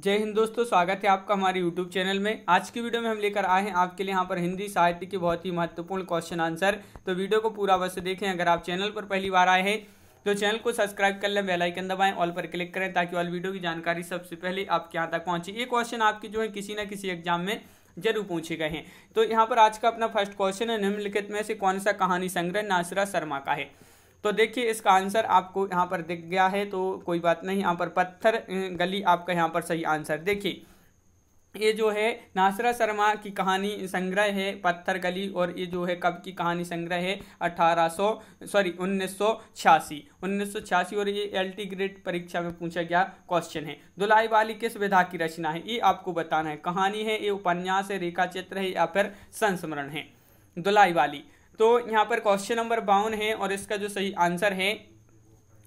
जय हिंद दोस्तों स्वागत है आपका हमारे यूट्यूब चैनल में आज की वीडियो में हम लेकर आए हैं आपके लिए यहाँ पर हिंदी साहित्य के बहुत ही महत्वपूर्ण क्वेश्चन आंसर तो वीडियो को पूरा अवश्य देखें अगर आप चैनल पर पहली बार आए हैं तो चैनल को सब्सक्राइब कर लें बेलाइकन दबाएं ऑल पर क्लिक करें ताकि ऑल वीडियो की जानकारी सबसे पहले आपके यहाँ तक पहुँचे ये क्वेश्चन आपके जो है किसी ना किसी एग्जाम में जरूर पूछे गए हैं तो यहाँ पर आज का अपना फर्स्ट क्वेश्चन है निम्नलिखित में से कौन सा कहानी संग्रह नासरा शर्मा का है तो देखिए इसका आंसर आपको यहाँ पर दिख गया है तो कोई बात नहीं यहाँ पर पत्थर गली आपका यहाँ पर सही आंसर देखिए ये जो है नासरा शर्मा की कहानी संग्रह है पत्थर गली और ये जो है कब की कहानी संग्रह है 1800 सॉरी 1986 1986 और ये एल टी ग्रेड परीक्षा में पूछा गया क्वेश्चन है दुलाई वाली किस विधा की रचना है ये आपको बताना है कहानी है ये उपन्यास है रेखा चित्र है या फिर संस्मरण है दुलाई वाली तो यहाँ पर क्वेश्चन नंबर बावन है और इसका जो सही आंसर है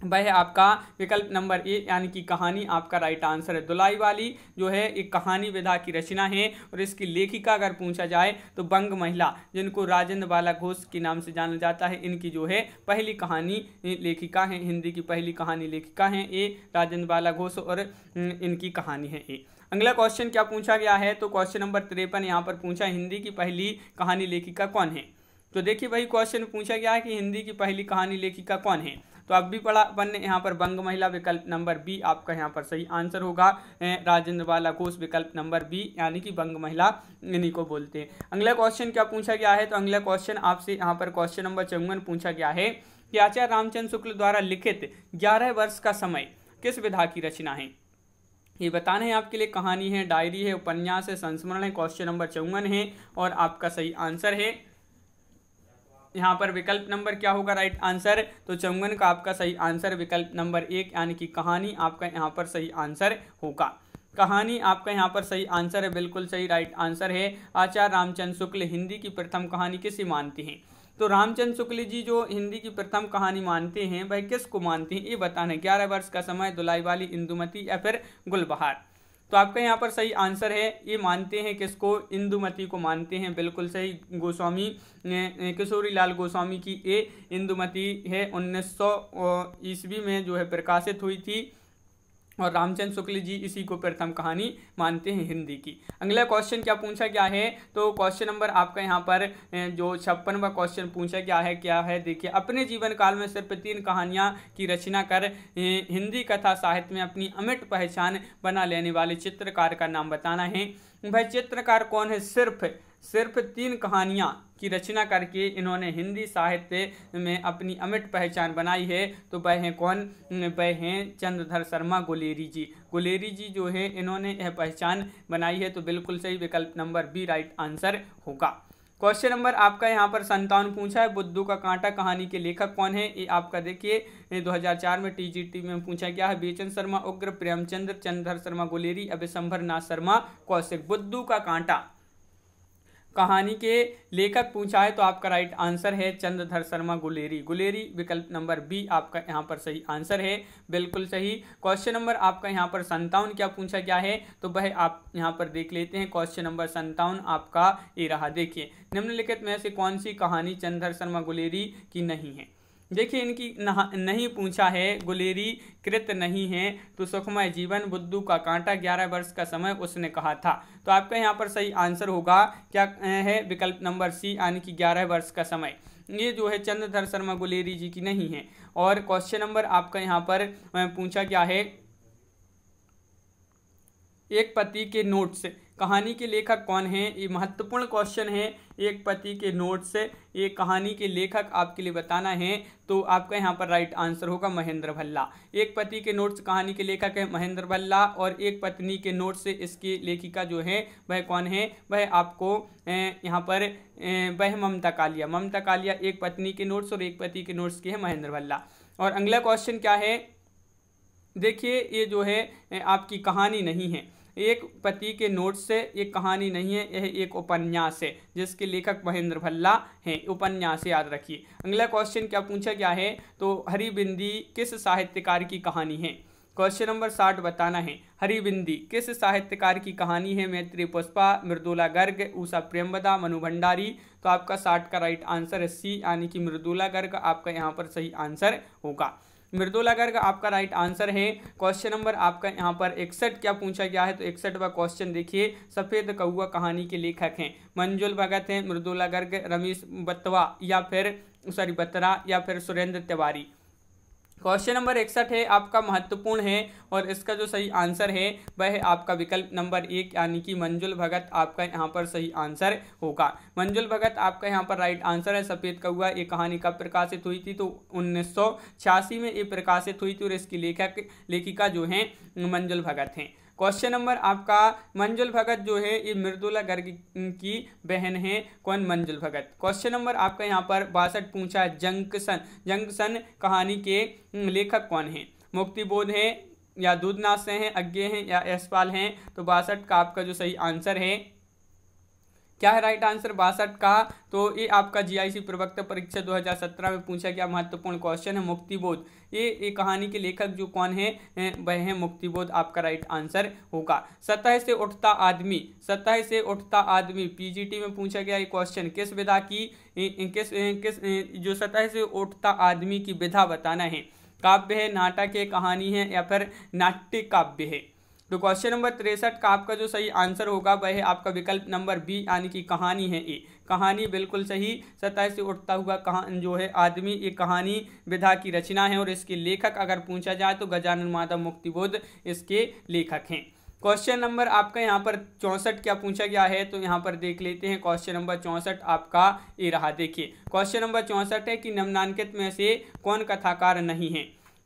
वह है आपका विकल्प नंबर ए यानी कि कहानी आपका राइट आंसर है दुलाई वाली जो है एक कहानी विधा की रचना है और इसकी लेखिका अगर पूछा जाए तो बंग महिला जिनको राजेंद्र बाला घोष के नाम से जाना जाता है इनकी जो है पहली कहानी लेखिका है हिंदी की पहली कहानी लेखिका है ए राजेंद्र बाला घोष और इनकी कहानी है ए अगला क्वेश्चन क्या पूछा गया है तो क्वेश्चन नंबर तिरपन यहाँ पर पूछा हिंदी की पहली कहानी लेखिका कौन है तो देखिए भाई क्वेश्चन में पूछा गया है कि हिंदी की पहली कहानी लेखिका कौन है तो अब भी पढ़ा अपन ने यहाँ पर बंग महिला विकल्प नंबर बी आपका यहाँ पर सही आंसर होगा राजेंद्र बाला घोष विकल्प नंबर बी यानी कि बंग महिला इन्हीं को बोलते हैं अगला क्वेश्चन क्या पूछा गया है तो अगला क्वेश्चन आपसे यहाँ पर क्वेश्चन नंबर चौवन पूछा गया है कि आचार्य रामचंद्र शुक्ल द्वारा लिखित ग्यारह वर्ष का समय किस विधा की रचना है ये बताना है आपके लिए कहानी है डायरी है उपन्यास है संस्मरण है क्वेश्चन नंबर चौवन है और आपका सही आंसर है यहाँ पर विकल्प नंबर क्या होगा राइट आंसर तो चौंगन का आपका सही आंसर विकल्प नंबर एक यानी कि कहानी आपका यहाँ पर सही आंसर होगा कहानी आपका यहाँ पर सही आंसर है बिल्कुल सही राइट आंसर है आचार्य रामचंद शुक्ल हिंदी की प्रथम कहानी किसे मानते हैं तो रामचंद शुक्ल जी जो हिंदी की प्रथम कहानी मानते हैं वह किसको मानते हैं ये बताना ग्यारह वर्ष का समय दुलाई वाली इंदुमती या फिर गुलबहार तो आपका यहाँ पर सही आंसर है ये मानते हैं किसको इंदुमती को मानते हैं बिल्कुल सही गोस्वामी किशोरी लाल गोस्वामी की ये इंदुमती है उन्नीस सौ ईस्वी में जो है प्रकाशित हुई थी और रामचंद्र शुक्ल जी इसी को प्रथम कहानी मानते हैं हिंदी की अगला क्वेश्चन क्या पूछा गया है तो क्वेश्चन नंबर आपका यहाँ पर जो छप्पनवा क्वेश्चन पूछा गया है क्या है देखिए अपने जीवन काल में सिर्फ तीन कहानियाँ की रचना कर हिंदी कथा साहित्य में अपनी अमिट पहचान बना लेने वाले चित्रकार का नाम बताना है भाई चित्रकार कौन है सिर्फ सिर्फ तीन कहानियाँ की रचना करके इन्होंने हिंदी साहित्य में अपनी अमिट पहचान बनाई है तो वह हैं कौन वह हैं चंद्रधर शर्मा गुलेरी जी गुलेरी जी जो है इन्होंने यह पहचान बनाई है तो बिल्कुल सही विकल्प नंबर बी राइट आंसर होगा क्वेश्चन नंबर आपका यहाँ पर संतावन पूछा है बुद्धू का कांटा कहानी के लेखक कौन है ये आपका देखिए 2004 में टीजीटी में पूछा गया है बेचन शर्मा उग्र प्रेमचंद्र चंद्र शर्मा गुलेरी अभिशंभर नाथ शर्मा कौशिक बुद्धू का कांटा कहानी के लेखक पूछा है तो आपका राइट आंसर है चंद्रधर शर्मा गुलेरी गुलेरी विकल्प नंबर बी आपका यहाँ पर सही आंसर है बिल्कुल सही क्वेश्चन नंबर आपका यहाँ पर संतावन क्या पूछा गया है तो वह आप यहाँ पर देख लेते हैं क्वेश्चन नंबर संतावन आपका ये रहा देखिए निम्नलिखित में से कौन सी कहानी चंद्रधर शर्मा गुलेरी की नहीं है देखिए इनकी नहीं पूछा है गुलेरी कृत नहीं है तो सुखमय जीवन बुद्धू का कांटा ग्यारह वर्ष का समय उसने कहा था तो आपका यहाँ पर सही आंसर होगा क्या है विकल्प नंबर सी यानी कि ग्यारह वर्ष का समय ये जो है चंद्रधर शर्मा गुलेरी जी की नहीं है और क्वेश्चन नंबर आपका यहाँ पर पूछा क्या है एक पति के नोट्स कहानी के लेखक कौन हैं ये महत्वपूर्ण क्वेश्चन है एक पति के नोट से ये कहानी के लेखक आपके लिए बताना है तो आपका यहाँ पर राइट आंसर होगा महेंद्र भल्ला एक पति के नोट्स कहानी के लेखक है महेंद्र भल्ला और एक पत्नी के नोट से इसकी लेखिका जो है वह कौन है वह आपको यहाँ पर वह ममता कालिया ममता कालिया एक पत्नी के नोट्स और एक पति के नोट्स की है महेंद्र भल्ला और अगला क्वेश्चन क्या है देखिए ये जो है आपकी कहानी नहीं है एक पति के नोट से ये कहानी नहीं है यह एक उपन्यास है जिसके लेखक महेंद्र भल्ला हैं उपन्यास याद रखिए अगला क्वेश्चन क्या पूछा गया है तो हरी बिंदी किस साहित्यकार की कहानी है क्वेश्चन नंबर साठ बताना है हरी बिंदी किस साहित्यकार की कहानी है मैत्री पुष्पा मृदुला गर्ग ऊषा प्रेमवदा मनु भंडारी तो आपका साठ का राइट आंसर है सी यानी कि मृदुला गर्ग आपका यहाँ पर सही आंसर होगा मृदुला गर्ग आपका राइट आंसर है क्वेश्चन नंबर आपका यहाँ पर इकसठ क्या पूछा गया है तो इकसठवा क्वेश्चन देखिए सफ़ेद कौआ कहानी के लेखक हैं मंजुल भगत हैं मृदुला गर्ग रमेश बतवा या फिर सॉरी बतरा या फिर सुरेंद्र तिवारी क्वेश्चन नंबर इकसठ है आपका महत्वपूर्ण है और इसका जो सही आंसर है वह है आपका विकल्प नंबर एक यानी कि मंजुल भगत आपका यहाँ पर सही आंसर होगा मंजुल भगत आपका यहाँ पर राइट आंसर है सफ़ेद कौआ ये कहानी कब प्रकाशित हुई थी तो उन्नीस में ये प्रकाशित हुई थी और इसकी लेखक लेखिका जो है मंजुल भगत हैं क्वेश्चन नंबर आपका मंजुल भगत जो है ये मृदुला गर्ग की बहन है कौन मंजुल भगत क्वेश्चन नंबर आपका यहाँ पर बासठ पूछा जंक्सन जंक्सन कहानी के हम्म, लेखक कौन है मुक्तिबोध है या दूधनाश से हैं अज्ञे हैं या यशपाल हैं तो बासठ का आपका जो सही आंसर है क्या है राइट आंसर बासठ का तो ये आपका जीआईसी प्रवक्ता परीक्षा 2017 में पूछा गया महत्वपूर्ण क्वेश्चन है मुक्तिबोध ये ये कहानी के लेखक जो कौन है वह है मुक्तिबोध आपका राइट आंसर होगा सतह से उठता आदमी सतह से उठता आदमी पीजीटी में पूछा गया ये क्वेश्चन किस विधा की किस किस जो सतह से उठता आदमी की विधा बताना है काव्य है नाटक है कहानी है या फिर नाट्य काव्य है तो क्वेश्चन नंबर तिरसठ का आपका जो सही आंसर होगा वह है आपका विकल्प नंबर बी यानी कि कहानी है ए कहानी बिल्कुल सही सतह से उठता हुआ कहा जो है आदमी ये कहानी विधा की रचना है और इसके लेखक अगर पूछा जाए तो गजानन माधव मुक्तिबोध इसके लेखक हैं क्वेश्चन नंबर आपका यहाँ पर चौंसठ क्या पूछा गया है तो यहाँ पर देख लेते हैं क्वेश्चन नंबर चौंसठ आपका ये रहा देखिए क्वेश्चन नंबर चौंसठ है कि नमनांकित में से कौन कथाकार नहीं है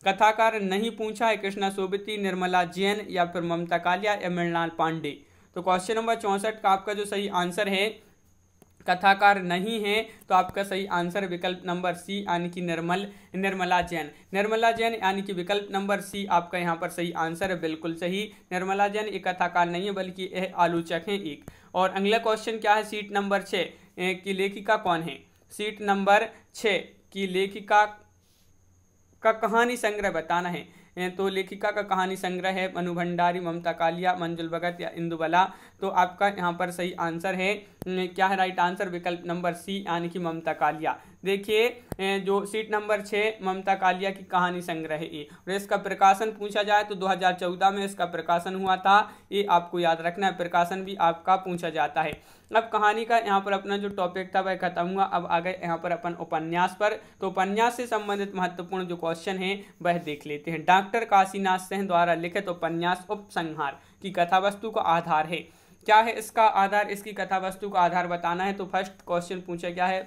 कथाकार नहीं पूछा है कृष्णा सोबती निर्मला जैन या फिर ममता कालिया या मृणाल पांडे तो क्वेश्चन नंबर चौंसठ का आपका जो सही आंसर है कथाकार नहीं है तो आपका सही आंसर विकल्प नंबर सी यानी कि निर्मल निर्मला जैन निर्मला जैन यानी कि विकल्प नंबर सी आपका यहाँ पर सही आंसर है बिल्कुल सही निर्मला जैन एक कथाकार नहीं है बल्कि यह आलोचक हैं एक और अगला क्वेश्चन क्या है सीट नंबर छः की लेखिका कौन है सीट नंबर छः की लेखिका का कहानी संग्रह बताना है तो लेखिका का कहानी संग्रह है मनु भंडारी ममता कालिया मंजुल भगत या इंदुबला तो आपका यहाँ पर सही आंसर है क्या है राइट आंसर विकल्प नंबर सी यानी कि ममता कालिया देखिए जो सीट नंबर छः ममता कालिया की कहानी संग्रह ए और इसका प्रकाशन पूछा जाए तो 2014 में इसका प्रकाशन हुआ था ये आपको याद रखना है प्रकाशन भी आपका पूछा जाता है अब कहानी का यहाँ पर अपना जो टॉपिक था वह खत्म हुआ अब आ गए यहाँ पर अपन उपन्यास पर तो उपन्यास से संबंधित महत्वपूर्ण जो क्वेश्चन है वह देख लेते हैं डॉक्टर काशीनाथ सिंह द्वारा लिखित उपन्यास उपसंहार की कथा वस्तु का आधार है क्या है इसका आधार इसकी कथा वस्तु का आधार बताना है तो फर्स्ट क्वेश्चन पूछा क्या है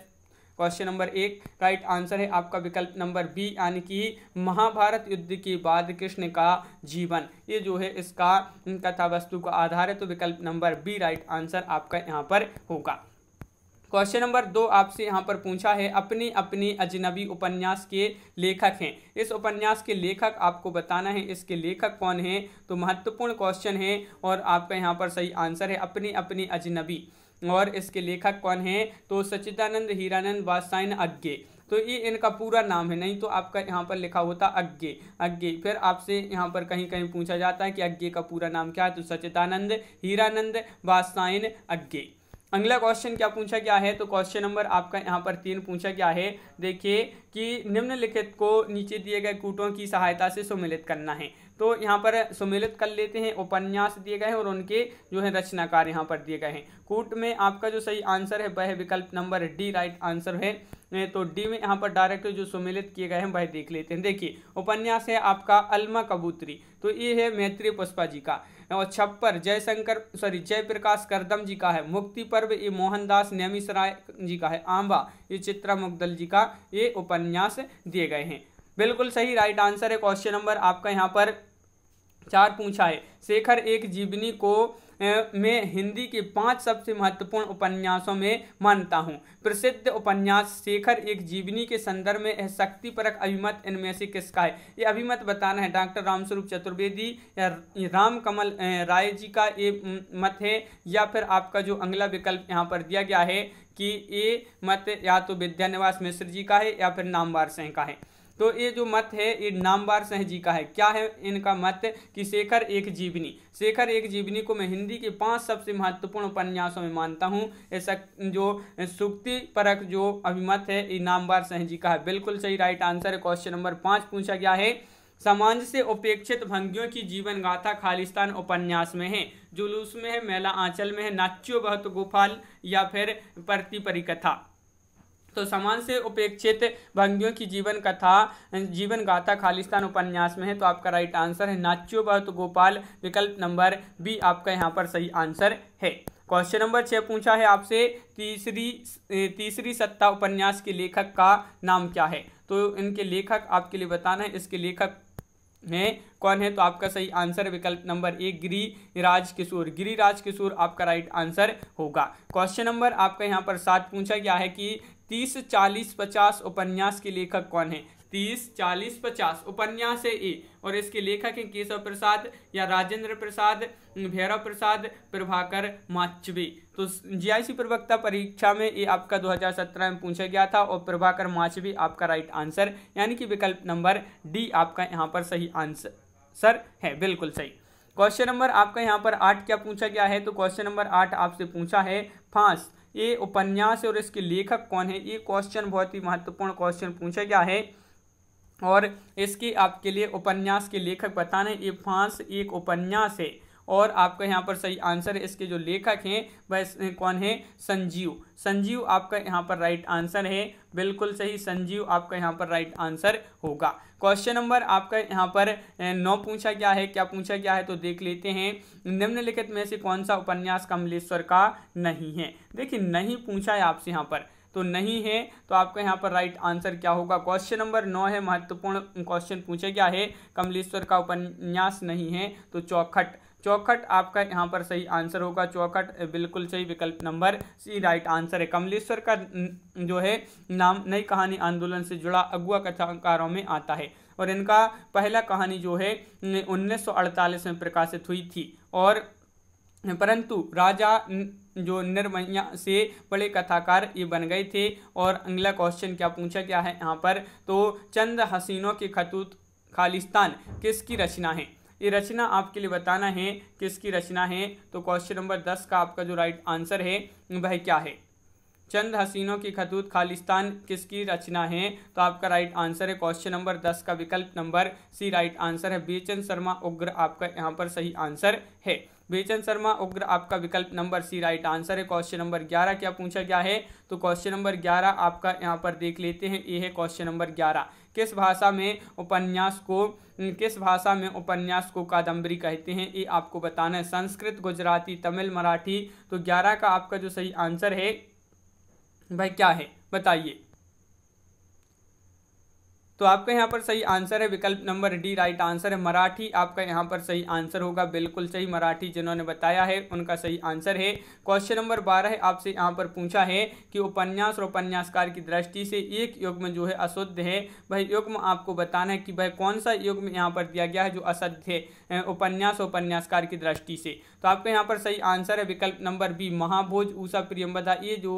क्वेश्चन नंबर एक राइट आंसर है आपका विकल्प नंबर बी यानी कि महाभारत युद्ध के बाद कृष्ण का जीवन ये जो है इसका कथा वस्तु का आधार है तो विकल्प नंबर बी राइट आंसर आपका यहाँ पर होगा क्वेश्चन नंबर दो आपसे यहाँ पर पूछा है अपनी अपनी अजनबी उपन्यास के लेखक हैं इस उपन्यास के लेखक आपको बताना है इसके लेखक कौन हैं तो महत्वपूर्ण क्वेश्चन है और आपका यहाँ पर सही आंसर है अपनी अपनी अजनबी और इसके लेखक कौन हैं तो सच्चिदानंद हीरानंद वासाइन अज्ञे तो ये इनका पूरा नाम है नहीं तो आपका यहाँ पर लिखा होता अज्ञे अज्ञे फिर आपसे यहाँ पर कहीं कहीं पूछा जाता है कि अज्ञे का पूरा नाम क्या है तो सचिदानंद हीरानंद वासाइन अज्ञे अगला क्वेश्चन क्या पूछा गया है तो क्वेश्चन नंबर आपका यहाँ पर तीन पूछा गया है देखिए कि निम्नलिखित को नीचे दिए गए कूटों की सहायता से सुमिलित करना है तो यहाँ पर सुमिलित कर लेते हैं उपन्यास दिए गए हैं और उनके जो है रचनाकार यहाँ पर दिए गए हैं कूट में आपका जो सही आंसर है वह विकल्प नंबर डी राइट आंसर है तो डी में यहाँ पर डायरेक्ट जो सुमिलित किए गए हैं वह देख लेते हैं देखिए उपन्यास है आपका अलमा कबूतरी तो ये है मैत्री पुष्पा जी का नंबर छप्पर जयशंकर सॉरी जयप्रकाश करदम जी का है मुक्ति पर्व ये मोहनदास नेमिसराय जी का है आंबा ये चित्रा मुग्दल जी का ये उपन्यास दिए गए हैं बिल्कुल सही राइट आंसर है क्वेश्चन नंबर आपका यहाँ पर चार पूछा है शेखर एक जीवनी को में हिंदी के पांच सबसे महत्वपूर्ण उपन्यासों में मानता हूँ प्रसिद्ध उपन्यास शेखर एक जीवनी के संदर्भ में यह शक्तिपरक अभिमत इनमें से किसका है ये अभिमत बताना है डॉक्टर रामस्वरूप चतुर्वेदी या रामकमल राय जी का ये मत है या फिर आपका जो अगला विकल्प यहाँ पर दिया गया है कि ये मत या तो विद्यानिवास मिश्र जी का है या फिर नामवार सिंह का है तो ये जो मत है ये नामवार सह जी का है क्या है इनका मत कि शेखर एक जीवनी शेखर एक जीवनी को मैं हिंदी के पांच सबसे महत्वपूर्ण उपन्यासों में मानता हूँ ऐसा जो सुक्ति परक जो अभिमत है ये नामवार सह जी का है बिल्कुल सही राइट आंसर है क्वेश्चन नंबर पाँच पूछा गया है समाज से उपेक्षित भंगियों की जीवन गाथा खालिस्तान उपन्यास में है जुलूस में है मेला आंचल में है नाच्यो बहुत गोपाल या फिर प्रति परिकथा तो समान से उपेक्षित भंगियों की जीवन कथा जीवन गाथा खालिस्तान उपन्यास में है तो आपका राइट आंसर है नाच्यो भक्त गोपाल विकल्प नंबर बी आपका यहाँ पर सही आंसर है क्वेश्चन नंबर छः पूछा है आपसे तीसरी तीसरी सत्ता उपन्यास के लेखक का नाम क्या है तो इनके लेखक आपके लिए बताना है इसके लेखक हैं कौन है तो आपका सही आंसर विकल्प नंबर एक गिरिराज किशोर गिरिराज किशोर आपका राइट आंसर होगा क्वेश्चन नंबर आपका यहाँ पर सात पूछा गया है कि तीस चालीस पचास उपन्यास के लेखक कौन है तीस चालीस पचास उपन्यास है ए और इसके लेखक हैं केशव प्रसाद या राजेंद्र प्रसाद भैरव प्रसाद प्रभाकर माचवी तो जीआईसी प्रवक्ता परीक्षा में ये आपका 2017 में पूछा गया था और प्रभाकर माचवी आपका राइट आंसर यानी कि विकल्प नंबर डी आपका यहाँ पर सही आंसर सर है बिल्कुल सही क्वेश्चन नंबर आपका यहाँ पर आठ क्या पूछा गया है तो क्वेश्चन नंबर आठ आपसे पूछा है फांस ये उपन्यास और इसके लेखक कौन है ये क्वेश्चन बहुत ही महत्वपूर्ण क्वेश्चन पूछा गया है और इसके आपके लिए उपन्यास के लेखक बताने ये फ्रांस एक उपन्यास है और आपका यहाँ पर सही आंसर है इसके जो लेखक हैं वह कौन है संजीव संजीव आपका यहाँ पर राइट आंसर है बिल्कुल सही संजीव आपका यहाँ पर राइट आंसर होगा क्वेश्चन नंबर आपका यहाँ पर नौ पूछा गया है क्या पूछा गया है तो देख लेते हैं निम्नलिखित में से कौन सा उपन्यास कमलेश्वर का नहीं है देखिए नहीं पूछा है आपसे यहाँ पर तो नहीं है तो आपका यहाँ पर राइट आंसर क्या होगा क्वेश्चन नंबर नौ है महत्वपूर्ण क्वेश्चन पूछा गया है कमलेश्वर का उपन्यास नहीं है तो चौखट चौखट आपका यहाँ पर सही आंसर होगा चौखट बिल्कुल सही विकल्प नंबर सी राइट आंसर है कमलेश्वर का जो है नाम नई कहानी आंदोलन से जुड़ा अगुआ कथाकारों में आता है और इनका पहला कहानी जो है उन्नीस में प्रकाशित हुई थी और परंतु राजा जो निर्मया से बड़े कथाकार ये बन गए थे और अगला क्वेश्चन क्या पूछा गया है यहाँ पर तो चंद हसीनों के खतूत खालिस्तान किसकी रचना है ये रचना आपके लिए बताना है किसकी रचना है तो क्वेश्चन नंबर दस का आपका जो राइट आंसर है वह क्या है चंद हसीनों की खतूत खालिस्तान किसकी रचना है तो आपका राइट आंसर है क्वेश्चन नंबर दस का विकल्प नंबर सी राइट आंसर है बेचन शर्मा उग्र आपका यहाँ पर सही आंसर है बेचन शर्मा उग्र आपका विकल्प नंबर सी राइट आंसर है क्वेश्चन नंबर ग्यारह क्या पूछा गया है तो क्वेश्चन नंबर ग्यारह आपका यहाँ पर देख लेते हैं ये है क्वेश्चन नंबर ग्यारह किस भाषा में उपन्यास को किस भाषा में उपन्यास को कादम्बरी कहते हैं ये आपको बताना है संस्कृत गुजराती तमिल मराठी तो ग्यारह का आपका जो सही आंसर है भाई क्या है बताइए तो आपका यहाँ पर सही आंसर है विकल्प नंबर डी राइट आंसर है मराठी आपका यहाँ पर सही आंसर होगा बिल्कुल सही मराठी जिन्होंने बताया है उनका सही आंसर है क्वेश्चन नंबर बारह आपसे यहाँ पर पूछा है कि उपन्यास और उपन्यासकार की दृष्टि से एक युग्म जो है अशुद्ध है वह युग्म आपको बताना है कि भाई कौन सा युग्म यहाँ पर दिया गया है जो असद है उपन्यास और उपन्यासकार की दृष्टि से तो आपके यहाँ पर सही आंसर है विकल्प नंबर बी महाभोज ऊषा प्रियम्बदा ये जो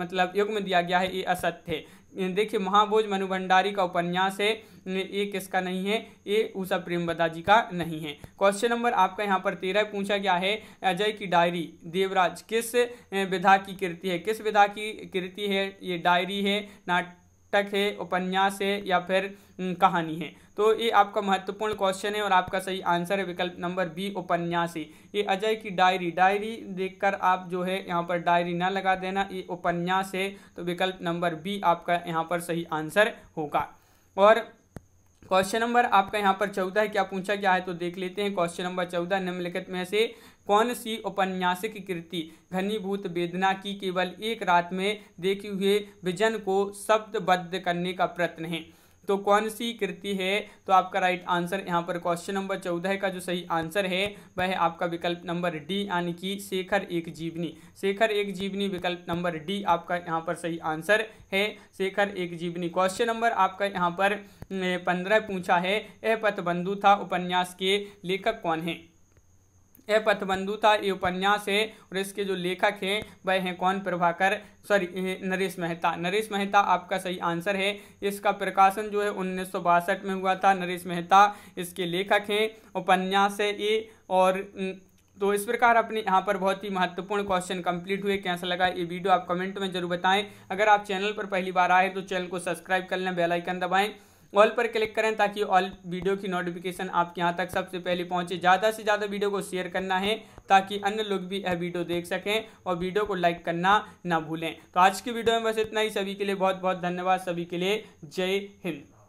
मतलब युग्म दिया गया है ये असत्य है देखिए महाभोज मनु भंडारी का उपन्यास है ये किसका नहीं है ये ऊषा प्रेमवदा जी का नहीं है क्वेश्चन नंबर आपका यहाँ पर तेरह पूछा गया है अजय की डायरी देवराज किस विधा की कृति है किस विधा की कृति है ये डायरी है नाटक है उपन्यास है या फिर कहानी है तो ये आपका महत्वपूर्ण क्वेश्चन है और आपका सही आंसर है विकल्प नंबर बी उपन्यासी ये अजय की डायरी डायरी देखकर आप जो है यहाँ पर डायरी ना लगा देना ये उपन्यास है तो विकल्प नंबर बी आपका यहाँ पर सही आंसर होगा और क्वेश्चन नंबर आपका यहाँ पर चौदह क्या पूछा गया है तो देख लेते हैं क्वेश्चन नंबर चौदह निम्नलिखित में से कौन सी उपन्यासिक कृति घनीभूत वेदना की केवल एक रात में देखे हुए विजन को शब्दबद्ध करने का प्रयत्न है तो कौन सी कृति है तो आपका राइट आंसर यहाँ पर क्वेश्चन नंबर चौदह का जो सही आंसर है वह है आपका विकल्प नंबर डी यानी कि शेखर एक जीवनी शेखर एक जीवनी विकल्प नंबर डी आपका यहाँ पर सही आंसर है शेखर एक जीवनी क्वेश्चन नंबर आपका यहाँ पर अं, पंद्रह पूछा है यह पथबंधु था उपन्यास के लेखक कौन है है पथबंधुता ये उपन्यास है और इसके जो लेखक हैं वह हैं कौन प्रभाकर सॉरी नरेश मेहता नरेश मेहता आपका सही आंसर है इसका प्रकाशन जो है उन्नीस में हुआ था नरेश मेहता इसके लेखक हैं उपन्यास है ये और तो इस प्रकार अपने यहाँ पर बहुत ही महत्वपूर्ण क्वेश्चन कंप्लीट हुए कैसा लगा ये वीडियो आप कमेंट में जरूर बताएं अगर आप चैनल पर पहली बार आए तो चैनल को सब्सक्राइब कर लें बेलाइकन दबाएँ ऑल पर क्लिक करें ताकि ऑल वीडियो की नोटिफिकेशन आपके यहाँ तक सबसे पहले पहुँचे ज़्यादा से ज़्यादा वीडियो को शेयर करना है ताकि अन्य लोग भी यह वीडियो देख सकें और वीडियो को लाइक करना ना भूलें तो आज की वीडियो में बस इतना ही सभी के लिए बहुत बहुत धन्यवाद सभी के लिए जय हिंद